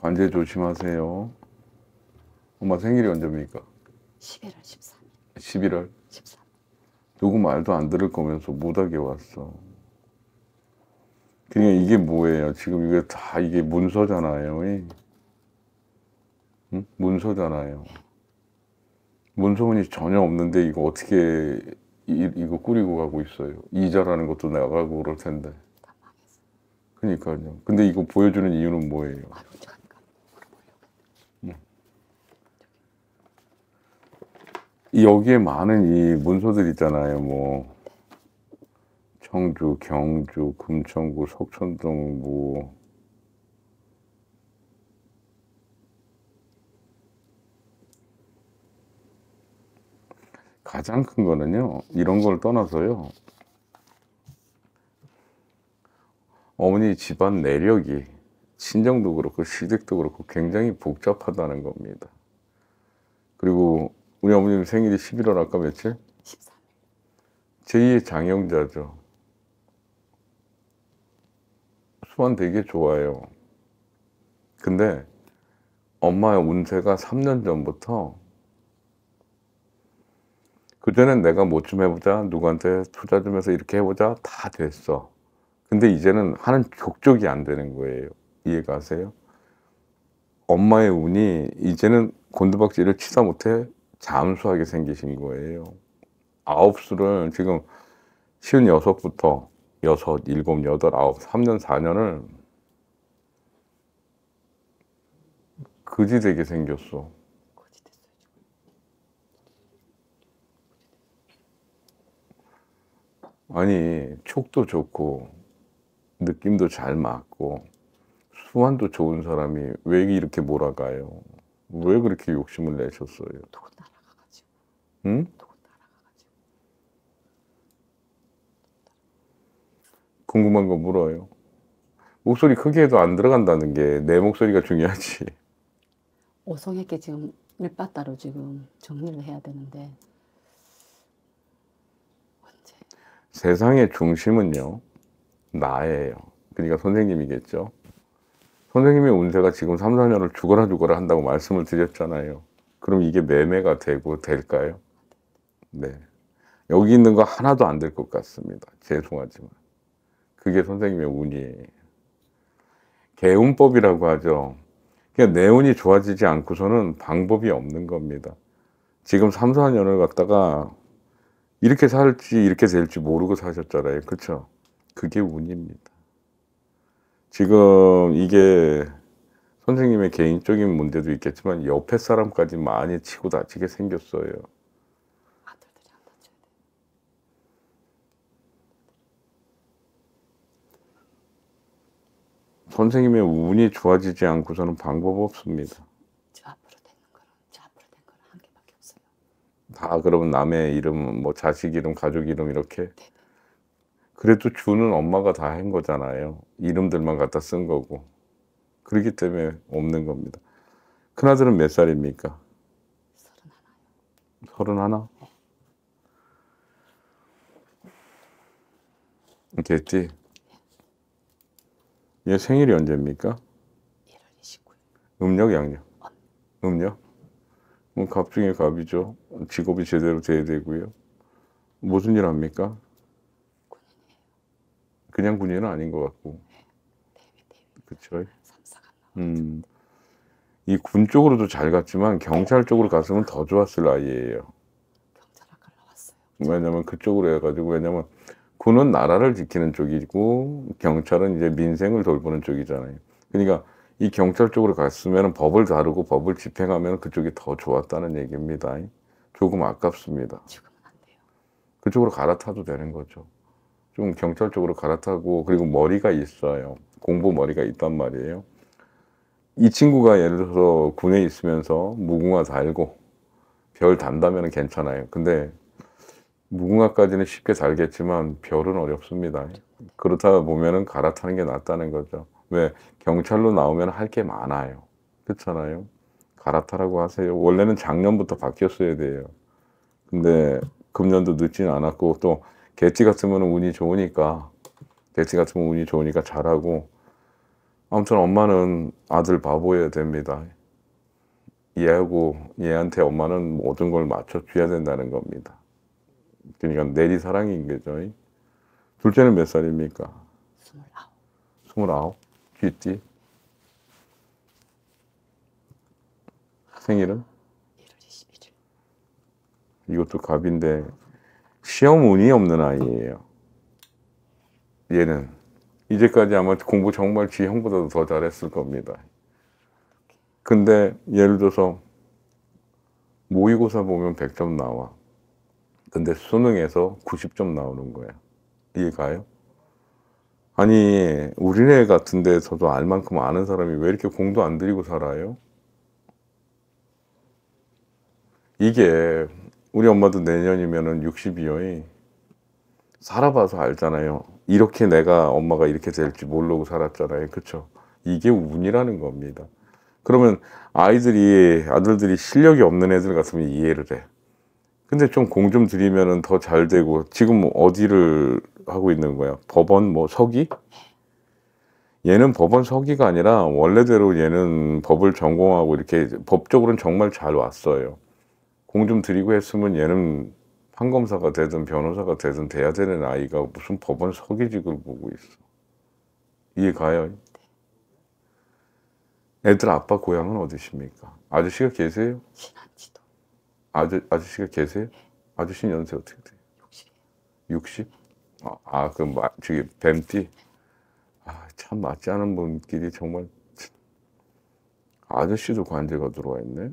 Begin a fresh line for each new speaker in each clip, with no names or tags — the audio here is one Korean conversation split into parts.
관제 조심하세요. 엄마 생일이 언제입니까? 11월 13일. 11월? 13일. 누구 말도 안 들을 거면서 못하게 왔어. 그러니까 이게 뭐예요? 지금 이게 다 이게 문서잖아요. 응? 문서잖아요. 네. 문서문이 전혀 없는데 이거 어떻게 이, 이거 꾸리고 가고 있어요. 이자라는 것도 나가고 그럴 텐데. 그러니까요. 근데 이거 보여주는 이유는 뭐예요? 여기에 많은 이 문서들 있잖아요. 뭐 청주, 경주, 금천구, 석천동, 뭐 가장 큰 거는요. 이런 걸 떠나서요. 어머니 집안 내력이 친정도 그렇고 시댁도 그렇고 굉장히 복잡하다는 겁니다. 그리고 우리 어머님 생일이 11월 아까 며칠? 13일. 제2의 장영자죠. 수완 되게 좋아요 근데 엄마의 운세가 3년 전부터 그전엔 내가 뭐좀 해보자, 누구한테 투자 좀 해서 이렇게 해보자 다 됐어. 근데 이제는 하는 족족이 안 되는 거예요. 이해가세요? 엄마의 운이 이제는 곤두박질을 치다 못해 잠수하게 생기신 거예요. 아홉 수를 지금 쉬운 부터 여섯, 일곱, 여년사년을 거지 되게 생겼어. 아니, 촉도 좋고, 느낌도 잘 맞고, 수완도 좋은 사람이 왜 이렇게 몰아가요? 왜 그렇게 욕심을 내셨어요? 응? 궁금한 거 물어요. 목소리 크게 해도 안 들어간다는 게 내 목소리가 중요하지. 오성에게 지금 밀바따로 지금 정리를 해야 되는데 언제? 세상의 중심은요 나예요. 그러니까 선생님이겠죠. 선생님의 운세가 지금 3, 4년을 죽어라 죽어라 한다고 말씀을 드렸잖아요. 그럼 이게 매매가 되고 될까요? 네. 여기 있는 거 하나도 안 될 것 같습니다. 죄송하지만. 그게 선생님의 운이에요. 개운법이라고 하죠. 그냥 내 운이 좋아지지 않고서는 방법이 없는 겁니다. 지금 3, 4년을 갔다가 이렇게 살지 이렇게 될지 모르고 사셨잖아요. 그렇죠? 그게 운입니다. 지금 이게 선생님의 개인적인 문제도 있겠지만 옆에 사람까지 많이 치고 다치게 생겼어요. 선생님의 운이 좋아지지 않고서는 방법 없습니다. 저 앞으로 되는 거랑 저 앞으로 된 거랑 한 개밖에 없어요. 다 그러면 남의 이름, 뭐 자식 이름, 가족 이름 이렇게. 네네. 네. 그래도 주는 엄마가 다 한 거잖아요. 이름들만 갖다 쓴 거고. 그렇기 때문에 없는 겁니다. 큰아들은 몇 살입니까? 서른 하나. 서른 하나? 네. 됐지? 얘 생일이 언제입니까? 1월 29일. 음력 양력? 음력. 그럼 뭐 갑 중에 갑이죠. 직업이 제대로 돼야 되고요. 무슨 일 합니까? 군인이에요. 그냥 군인은 아닌 것 같고. 네. 그쵸? 삼 음. 이 군 쪽으로도 잘 갔지만 경찰 쪽으로 갔으면 더 좋았을 아이예요. 경찰 아까 나왔어요. 왜냐면 그쪽으로 해가지고 왜냐면 군은 나라를 지키는 쪽이고 경찰은 이제 민생을 돌보는 쪽이잖아요. 그러니까 이 경찰 쪽으로 갔으면 법을 다루고 법을 집행하면 그쪽이 더 좋았다는 얘기입니다. 조금 아깝습니다. 그쪽으로 갈아타도 되는 거죠. 좀 경찰 쪽으로 갈아타고 그리고 머리가 있어요. 공부 머리가 있단 말이에요. 이 친구가 예를 들어서 군에 있으면서 무궁화 달고 별 단다면 괜찮아요. 근데 무궁화까지는 쉽게 살겠지만 별은 어렵습니다. 그렇죠. 그렇다 보면은 갈아타는 게 낫다는 거죠. 왜 경찰로 나오면 할 게 많아요. 그렇잖아요. 갈아타라고 하세요. 원래는 작년부터 바뀌었어야 돼요. 근데 금년도 늦진 않았고 또 개치 같으면 운이 좋으니까 개치 같으면 운이 좋으니까 잘하고 아무튼 엄마는 아들 바보여야 됩니다. 얘하고 얘한테 엄마는 모든 걸 맞춰 줘야 된다는 겁니다. 그러니까 내리 사랑인 거죠. 둘째는 몇 살입니까? 스물아홉. 스물아홉? 귀띠? 생일은? 1월 21일. 이것도 갑인데 시험 운이 없는 아이예요. 얘는 이제까지 아마 공부 정말 지 형보다도 더 잘했을 겁니다. 근데 예를 들어서 모의고사 보면 100점 나와. 근데 수능에서 90점 나오는 거야. 이해가요? 아니 우리네 같은 데서도 알 만큼 아는 사람이 왜 이렇게 공도 안 들이고 살아요? 이게 우리 엄마도 내년이면 62호에 살아봐서 알잖아요. 이렇게 내가 엄마가 이렇게 될지 모르고 살았잖아요. 그쵸? 이게 운이라는 겁니다. 그러면 아이들이, 아들들이 실력이 없는 애들 같으면 이해를 해. 근데 좀 공좀들이면더 잘 되고 지금 어디를 하고 있는 거야? 법원 뭐 서기? 얘는 법원 서기가 아니라 원래대로 얘는 법을 전공하고 이렇게 법적으로는 정말 잘 왔어요. 공좀 들이고 했으면 얘는 판검사가 되든 변호사가 되든 돼야 되는 아이가 무슨 법원 서기직을 보고 있어. 이해 가요? 애들 아빠 고향은 어디십니까? 아저씨가 계세요? 친한 지도. 아저, 아저씨가 계세요? 아저씨 연세 어떻게 돼요? 60. 60? 아, 아 그, 마, 저기, 뱀띠? 아, 참 맞지 않은 분끼리 정말. 아저씨도 관제가 들어와 있네?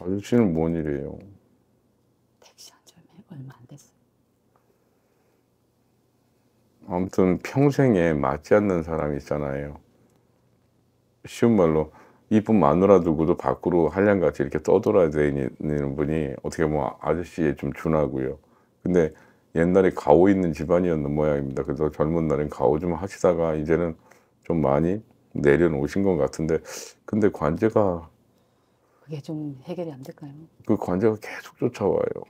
아저씨는 뭔 일이에요? 택시 한지 얼마 안 됐어요. 아무튼 평생에 맞지 않는 사람이 있잖아요. 쉬운 말로 이뿐만으구도 밖으로 한량같이 이렇게 떠돌아다니는 분이 어떻게 보면 아저씨에 좀 준하고요. 근데 옛날에 가오 있는 집안이었는 모양입니다. 그래서 젊은 날엔 가오 좀 하시다가 이제는 좀 많이 내려놓으신 것 같은데 근데 관제가 그게 좀 해결이 안 될까요? 그 관제가 계속 쫓아와요.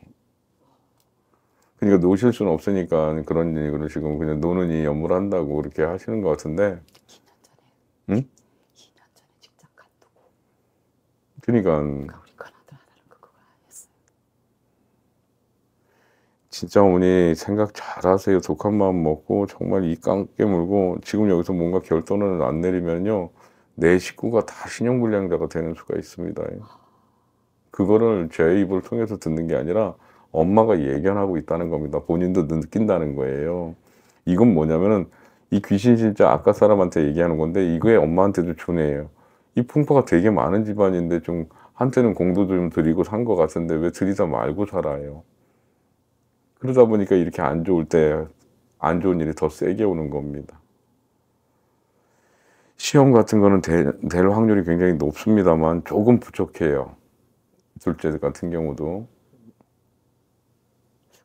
그러니까 노실 수는 없으니까 그런 식으로 지금 그냥 노는 이 연물한다고 그렇게 하시는 것 같은데. 응? 그러니까. 그러니까 우리 큰아들 하나는 그거가 아니었어 진짜 어머니 생각 잘하세요. 독한 마음 먹고 정말 이 깡깨 물고 지금 여기서 뭔가 결단을 안 내리면요 내 식구가 다 신용불량자가 되는 수가 있습니다. 그거를 제 입을 통해서 듣는 게 아니라 엄마가 예견하고 있다는 겁니다. 본인도 느낀다는 거예요. 이건 뭐냐면은 이 귀신 진짜 아까 사람한테 얘기하는 건데 이거에 엄마한테도 존해요. 이 풍파가 되게 많은 집안인데 좀 한때는 공도 좀 드리고 산 것 같은데 왜 드리다 말고 살아요. 그러다 보니까 이렇게 안 좋을 때 안 좋은 일이 더 세게 오는 겁니다. 시험 같은 거는 되, 될 확률이 굉장히 높습니다만 조금 부족해요. 둘째 같은 경우도.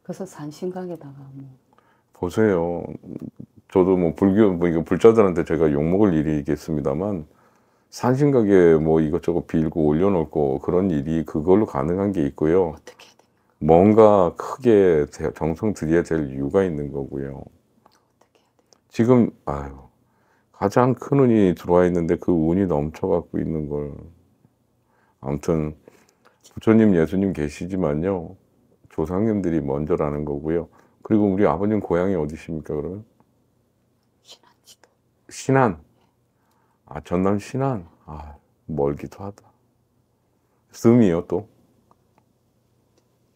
그래서 산신각에다가 뭐. 보세요. 저도 뭐 불교, 뭐 이거 불자들한테 제가 욕먹을 일이 겠습니다만 산신각에 뭐 이것저것 빌고 올려놓고 그런 일이 그걸로 가능한 게 있고요. 어떻게 뭔가 크게 정성 들여야 될 이유가 있는 거고요. 지금 아유 가장 큰 운이 들어와 있는데 그 운이 넘쳐갖고 있는 걸 아무튼 부처님 예수님 계시지만요 조상님들이 먼저라는 거고요 그리고 우리 아버님 고향이 어디십니까 그러면 신안지도 신안 아, 전남 신안. 아, 멀기도 하다. 씀이요 또.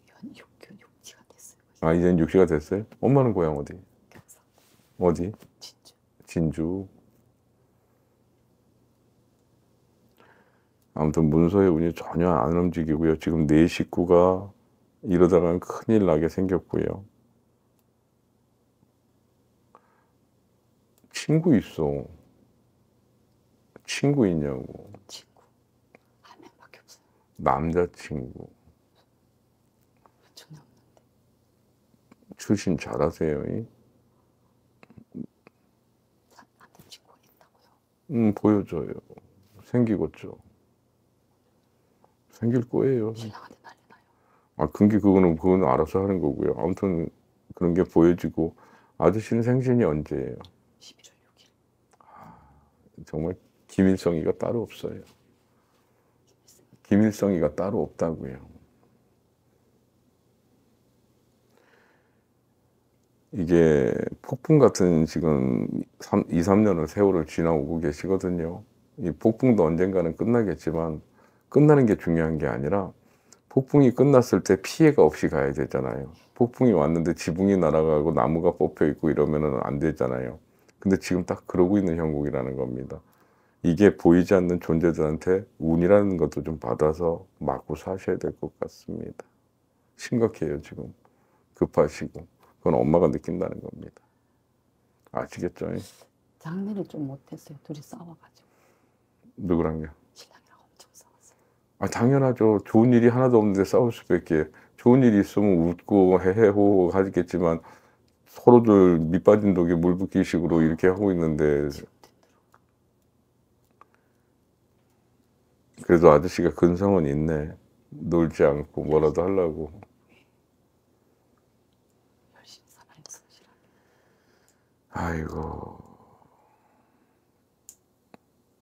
연, 육, 가 됐어요. 아, 이젠 육지가 됐어요? 엄마는 고향 어디? 경상. 어디? 진주. 진주. 아무튼 문서의 운이 전혀 안 움직이고요. 지금 네 식구가 이러다가는 큰일 나게 생겼고요. 친구 있어. 친구 있냐고. 친구. 한 명밖에 없어요. 남자친구. 전혀 없는데. 출신 잘하세요. 이? 남자친구 있다고요? 응, 음, 보여줘요. 생기겠죠. 생길 거예요. 신랑한테 난리 나요. 아, 근게 그거는, 그거 알아서 하는 거고요. 아무튼 그런 게 보여지고, 아저씨는 생신이 언제예요? 11월 6일. 정말 김일성이가 따로 없어요. 김일성이가 따로 없다고요. 이게 폭풍 같은 지금 3, 2, 3년을 세월을 지나오고 계시거든요. 이 폭풍도 언젠가는 끝나겠지만 끝나는 게 중요한 게 아니라 폭풍이 끝났을 때 피해가 없이 가야 되잖아요. 폭풍이 왔는데 지붕이 날아가고 나무가 뽑혀 있고 이러면안 되잖아요. 근데 지금 딱 그러고 있는 형국이라는 겁니다. 이게 보이지 않는 존재들한테 운이라는 것도 좀 받아서 맞고 사셔야 될 것 같습니다. 심각해요, 지금. 급하시고. 그건 엄마가 느낀다는 겁니다. 아시겠죠? 장례를 좀 못했어요. 둘이 싸워가지고. 누구랑요? 신랑이랑 엄청 싸웠어요. 아, 당연하죠. 좋은 일이 하나도 없는데 싸울 수밖에. 좋은 일이 있으면 웃고 해해호호 하겠지만 서로들 밑빠진 독에 물 붓기 식으로 이렇게 하고 있는데 그래도 아저씨가 근성은 있네. 놀지 않고 뭐라도 하려고. 아이고.